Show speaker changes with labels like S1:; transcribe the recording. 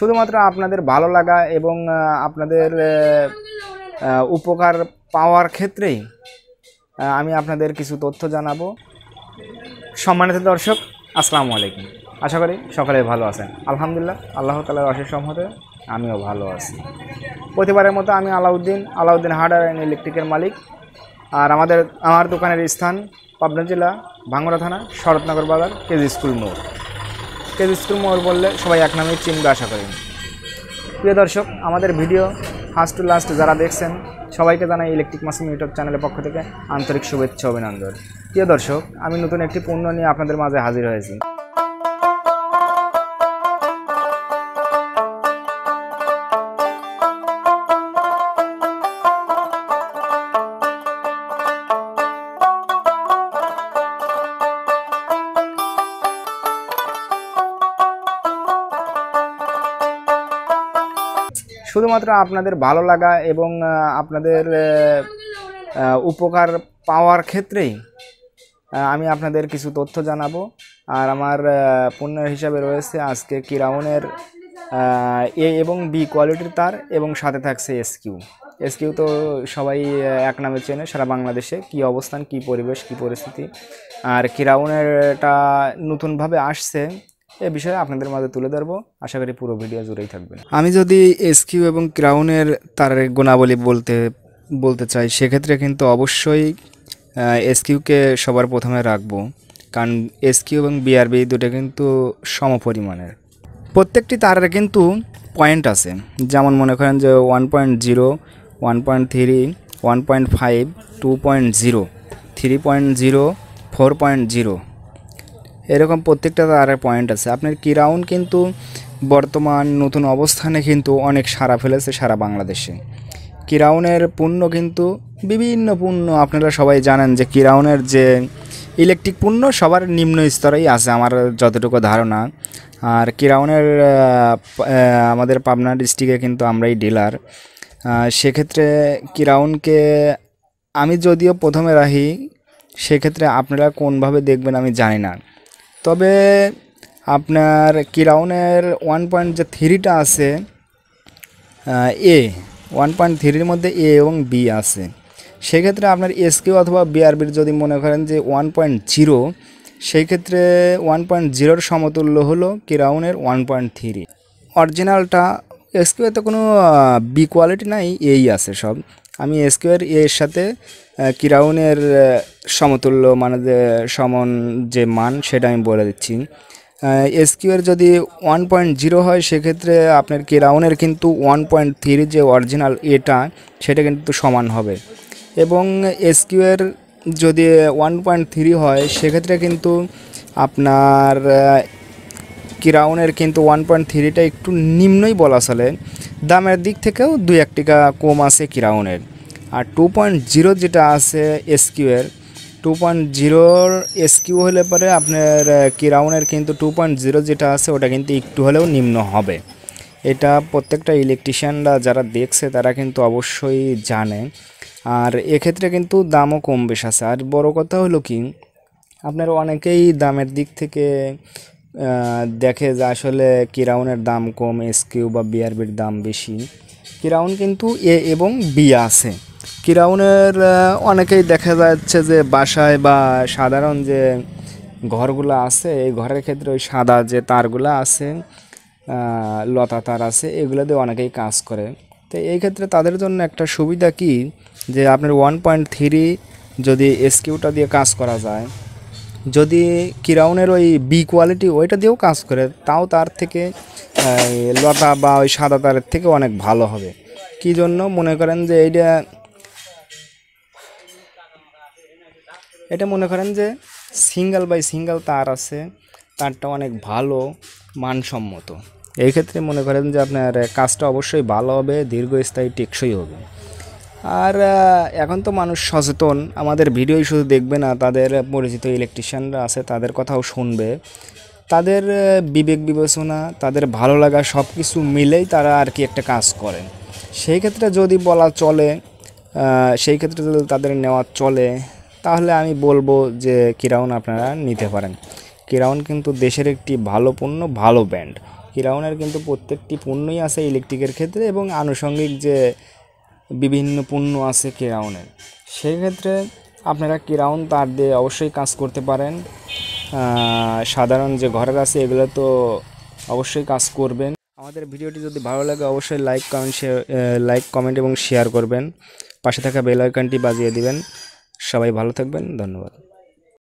S1: শুধুমাত্র আপনাদের ভালো লাগা এবং আপনাদের উপকার পাওয়ার ক্ষেত্রেই আমি আপনাদের কিছু তথ্য জানাবো সম্মানিত দর্শক আসসালামু আলাইকুম আশা করি সকলেই ভালো আছেন আলহামদুলিল্লাহ আল্লাহ তালার অশেষ সম্মতে আমিও ভালো আছি প্রতিবারের মতো আমি আলাউদ্দিন আলাউদ্দিন হার্ডার অ্যান্ড ইলেকট্রিকের মালিক আর আমাদের আমার দোকানের স্থান পাবনা জেলা ভাঙ্গরা থানা শরৎনগর বাজার কেজি স্কুল মোড় তেজ স্কুল মোড় বললে সবাই এক নামেই চিনবে আশা করি প্রিয় দর্শক আমাদের ভিডিও ফার্স্ট টু লাস্ট যারা দেখছেন সবাইকে জানাই ইলেকট্রিক মাসুম ইউটিউব চ্যানেলের পক্ষ থেকে আন্তরিক শুভেচ্ছা অভিনন্দন প্রিয় দর্শক আমি নতুন একটি পণ্য নিয়ে আপনাদের মাঝে হাজির হয়েছি শুধুমাত্র আপনাদের ভালো লাগা এবং আপনাদের উপকার পাওয়ার ক্ষেত্রেই আমি আপনাদের কিছু তথ্য জানাবো আর আমার পণ্যের হিসাবে রয়েছে আজকে কিরাউনের এ এবং বি কোয়ালিটির তার এবং সাথে থাকছে এসকিউ এসকিউ তো সবাই এক নামে চেনে সারা বাংলাদেশে কি অবস্থান কি পরিবেশ কি পরিস্থিতি আর কিরাউনেরটা নতুনভাবে আসছে এ বিষয়ে আপনাদের মাঝে তুলে ধরবো আশা করি পুরো ভিডিও জুড়েই থাকবে আমি যদি এসকিউ এবং ক্রাউনের তার গুণাবলী বলতে বলতে চাই সেক্ষেত্রে কিন্তু অবশ্যই এসকিউকে সবার প্রথমে রাখবো কারণ এসকিউ এবং বিআরবি দুটো কিন্তু সমপরিমাণের প্রত্যেকটি তারের কিন্তু পয়েন্ট আছে যেমন মনে করেন যে one point zero one point three one point five two point zero three point zero four point zero এরকম প্রত্যেকটা তার পয়েন্ট আছে আপনার কিরাউন কিন্তু বর্তমান নতুন অবস্থানে কিন্তু অনেক সারা ফেলেছে সারা বাংলাদেশে কিরাউনের পণ্য কিন্তু বিভিন্ন পণ্য আপনারা সবাই জানেন যে কিরাউনের যে ইলেকট্রিক পণ্য সবার নিম্ন স্তরেই আছে আমার যতটুকু ধারণা আর কিরাউনের আমাদের পাবনা ডিস্ট্রিক্টে কিন্তু আমরাই ডিলার সেক্ষেত্রে কিরাউনকে আমি যদিও প্রথমে রাহি সেক্ষেত্রে আপনারা কোনভাবে দেখবেন আমি জানি না তবে আপনার কিরাউনের ওয়ান পয়েন্ট যে থ্রিটা আছে এ ওয়ান পয়েন্ট থ্রির মধ্যে এ এবং বি আছে সেক্ষেত্রে আপনার এসকিউ অথবা বিআরবির যদি মনে করেন যে ওয়ান পয়েন্ট জিরো সেই ক্ষেত্রে ওয়ান পয়েন্ট জিরোর সমতুল্য হলো কিরাউনের ওয়ান পয়েন্ট থ্রি অরিজিনালটা এসকিউতে কোনো বি কোয়ালিটি নাই এই আছে সব আমি স্কোয়ার এর সাথে কিরাউনের সমতুল্য মানে সমন যে মান সেটা আমি বলে দিচ্ছি এসকিউয়ের যদি ওয়ান পয়েন্ট জিরো হয় সেক্ষেত্রে আপনার কিরাউনের কিন্তু ওয়ান পয়েন্ট থ্রি যে অরিজিনাল এটা সেটা কিন্তু সমান হবে এবং এসকিউয়ের যদি ওয়ান পয়েন্ট থ্রি হয় সেক্ষেত্রে কিন্তু আপনার কিরাউনের কিন্তু ওয়ান পয়েন্ট থ্রিটা একটু নিম্নই বলা চলে দামের দিক থেকেও দুই এক টাকা কম আছে কিরাউনের আর টু পয়েন্ট জিরো যেটা আছে এসকিউয়ের টু পয়েন্ট জিরোর এসকিউ হলে পরে আপনার কিরাউনের কিন্তু টু পয়েন্ট জিরো যেটা আছে ওটা কিন্তু একটু হলেও নিম্ন হবে এটা প্রত্যেকটা ইলেকট্রিশিয়ানরা যারা দেখছে তারা কিন্তু অবশ্যই জানে আর এক্ষেত্রে কিন্তু দামও কম বেশ আছে আর বড় কথা হলো কি আপনার অনেকেই দামের দিক থেকে দেখে যে আসলে কিরাউনের দাম কম এসকিউ বা বিআরবির দাম বেশি কিরাউন কিন্তু এ এবং বি আছে কিরাউনের অনেকেই দেখা যাচ্ছে যে বাসায় বা সাধারণ যে ঘরগুলো আছে এই ঘরের ক্ষেত্রে ওই সাদা যে তারগুলো আছে লতা তার আছে এগুলো দিয়ে অনেকেই কাজ করে তো এই ক্ষেত্রে তাদের জন্য একটা সুবিধা কি যে আপনার ওয়ান পয়েন্ট থ্রি যদি এসকিউটা দিয়ে কাজ করা যায় যদি কিরাউনের ওই বি কোয়ালিটি ওইটা দিয়েও কাজ করে তাও তার থেকে লতা বা ওই সাদা তারের থেকে অনেক ভালো হবে কি জন্য মনে করেন যে এইটা এটা মনে করেন যে সিঙ্গেল বাই সিঙ্গেল তার আছে তারটা অনেক ভালো মানসম্মত এই ক্ষেত্রে মনে করেন যে আপনার কাজটা অবশ্যই ভালো হবে দীর্ঘস্থায়ী টেকসই হবে আর এখন তো মানুষ সচেতন আমাদের ভিডিওই শুধু দেখবে না তাদের পরিচিত ইলেকট্রিশিয়ানরা আছে তাদের কথাও শুনবে তাদের বিবেক বিবেচনা তাদের ভালো লাগা সব কিছু মিলেই তারা আর কি একটা কাজ করেন সেই ক্ষেত্রে যদি বলা চলে সেই ক্ষেত্রে যদি তাদের নেওয়া চলে তাহলে আমি বলবো যে কিরাউন আপনারা নিতে পারেন কিরাউন কিন্তু দেশের একটি ভালো পণ্য ভালো ব্র্যান্ড কিরাউনের কিন্তু প্রত্যেকটি পণ্যই আছে ইলেকট্রিকের ক্ষেত্রে এবং আনুষঙ্গিক যে বিভিন্ন পণ্য আছে কিরাউনের সেক্ষেত্রে আপনারা কিরাউন তার দিয়ে অবশ্যই কাজ করতে পারেন সাধারণ যে ঘরের আছে এগুলো তো অবশ্যই কাজ করবেন আমাদের ভিডিওটি যদি ভালো লাগে অবশ্যই লাইক কমেন্ট লাইক কমেন্ট এবং শেয়ার করবেন পাশে থাকা বেলাইকানটি বাজিয়ে দিবেন সবাই ভালো থাকবেন ধন্যবাদ